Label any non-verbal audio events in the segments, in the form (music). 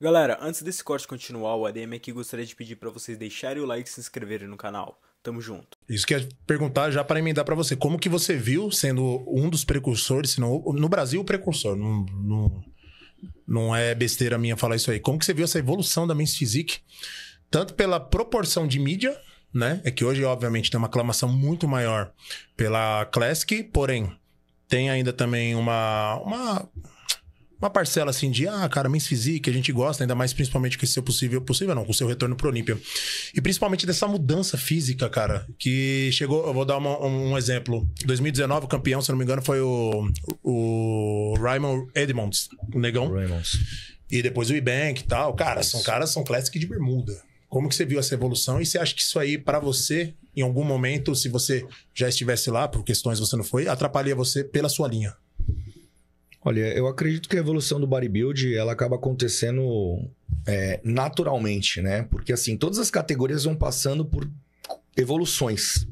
Galera, antes desse corte continuar, o ADM aqui gostaria de pedir para vocês deixarem o like e se inscreverem no canal. Tamo junto. Isso que ia perguntar já para emendar para você. Como que você viu, sendo um dos precursores, se não, no Brasil o precursor, não, não, não é besteira minha falar isso aí. Como que você viu essa evolução da Men's Physique, tanto pela proporção de mídia, né? É que hoje, obviamente, tem uma aclamação muito maior pela Classic, porém, tem ainda também uma... uma uma parcela assim de, ah, cara, Men's Physique, a gente gosta, ainda mais principalmente com seu possível, possível não, com seu retorno pro Olímpia. E principalmente dessa mudança física, cara, que chegou, eu vou dar uma, um exemplo. 2019, o campeão, se não me engano, foi o, o Raymond Edmonds, o negão. Raymonds. E depois o ibank e tal. Cara, são caras, são classic de bermuda. Como que você viu essa evolução? E você acha que isso aí, para você, em algum momento, se você já estivesse lá, por questões você não foi, atrapalha você pela sua linha? Olha, eu acredito que a evolução do bodybuild ela acaba acontecendo é, naturalmente, né? Porque assim, todas as categorias vão passando por evoluções.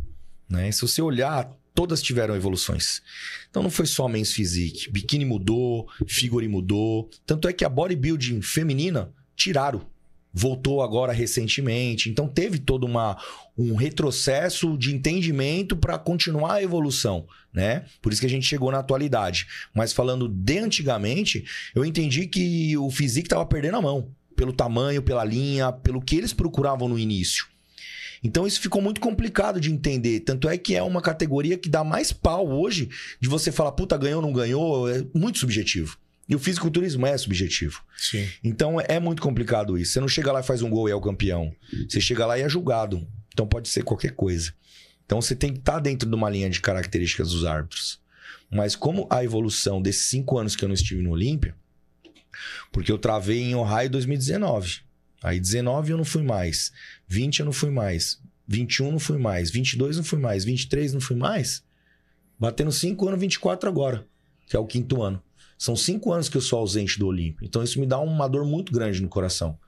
Né? Se você olhar, todas tiveram evoluções. Então não foi só a mens physique. Biquíni mudou, figure mudou. Tanto é que a bodybuilding feminina tiraram voltou agora recentemente. Então teve todo uma, um retrocesso de entendimento para continuar a evolução, né? Por isso que a gente chegou na atualidade. Mas falando de antigamente, eu entendi que o físico estava perdendo a mão pelo tamanho, pela linha, pelo que eles procuravam no início. Então isso ficou muito complicado de entender. Tanto é que é uma categoria que dá mais pau hoje de você falar, puta, ganhou ou não ganhou, é muito subjetivo. E o fisiculturismo é subjetivo. Sim. Então é muito complicado isso. Você não chega lá e faz um gol e é o campeão. Você chega lá e é julgado. Então pode ser qualquer coisa. Então você tem que estar tá dentro de uma linha de características dos árbitros. Mas como a evolução desses cinco anos que eu não estive no Olímpia, porque eu travei em Ohio 2019. Aí 19 eu não fui mais, 20 eu não fui mais, 21 não fui mais, 22 não fui mais, 23 não fui mais. Batendo cinco anos, 24 agora, que é o quinto ano. São cinco anos que eu sou ausente do Olímpio. Então isso me dá uma dor muito grande no coração.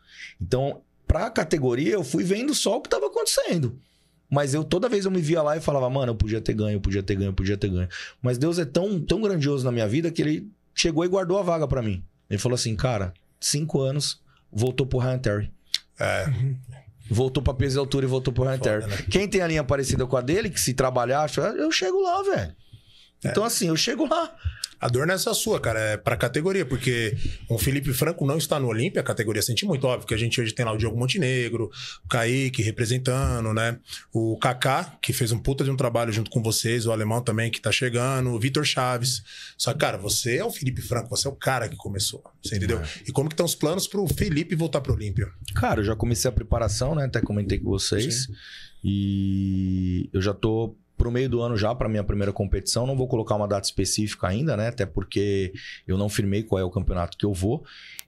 Então, para a categoria, eu fui vendo só o que estava acontecendo. Mas eu toda vez eu me via lá e falava, mano, eu podia ter ganho, eu podia ter ganho, eu podia ter ganho. Mas Deus é tão, tão grandioso na minha vida que ele chegou e guardou a vaga para mim. Ele falou assim, cara, cinco anos, voltou pro Ryan Terry. É. Voltou pra peso e altura e voltou pro Ryan Terry. Né? Quem tem a linha parecida com a dele, que se trabalhar, eu chego lá, velho. É. Então, assim, eu chego lá. A dor não é essa sua, cara, é pra categoria, porque o Felipe Franco não está no Olímpia, a categoria sente muito, óbvio, que a gente hoje tem lá o Diogo Montenegro, o Kaique representando, né? O Kaká, que fez um puta de um trabalho junto com vocês, o alemão também que tá chegando, o Vitor Chaves. Só que, cara, você é o Felipe Franco, você é o cara que começou, você entendeu? É. E como que estão os planos pro Felipe voltar pro Olímpia? Cara, eu já comecei a preparação, né? Até comentei com vocês. Sim. E eu já tô pro meio do ano já para minha primeira competição. Não vou colocar uma data específica ainda, né? Até porque eu não firmei qual é o campeonato que eu vou.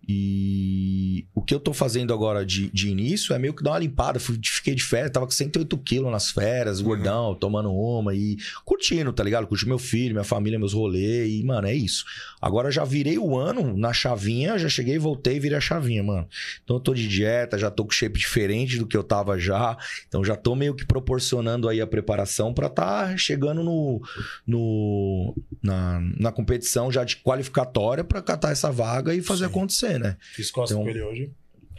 E o que eu tô fazendo agora de, de início é meio que dar uma limpada. fiquei de férias, tava com 108 quilos nas férias, uhum. gordão, tomando uma e curtindo, tá ligado? Curti meu filho, minha família, meus rolês e, mano, é isso. Agora já virei o ano na chavinha, já cheguei, voltei e virei a chavinha, mano. Então eu tô de dieta, já tô com shape diferente do que eu tava já. Então já tô meio que proporcionando aí a preparação pra tá tá chegando no, no na, na, competição já de qualificatória para catar essa vaga e fazer Sim. acontecer, né? Fiz costa então, com ele hoje.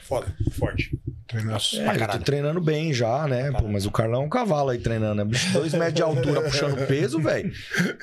Foda, forte. Treinaço é, pra tá caralho. treinando bem já, né? Pô, mas o Carlão é um cavalo aí treinando. Né? Bicho, dois metros de altura (laughs) puxando peso, velho.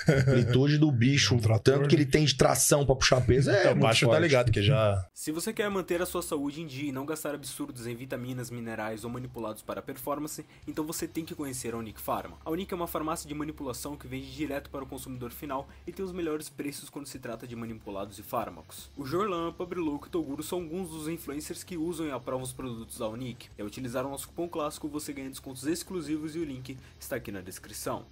Amplitude do bicho, um trator, tanto que ele né? tem de tração para puxar peso. É, então, O baixo tá ligado que já. Se você quer manter a sua saúde em dia e não gastar absurdos em vitaminas, minerais ou manipulados para performance, então você tem que conhecer a Unic Pharma. A Unic é uma farmácia de manipulação que vende direto para o consumidor final e tem os melhores preços quando se trata de manipulados e fármacos. O Jorlan, Pabrilou e Toguro são alguns dos influencers que usam e aprovam os produtos da Unic é E ao utilizar o nosso cupom clássico, você ganha descontos exclusivos e o link está aqui na descrição.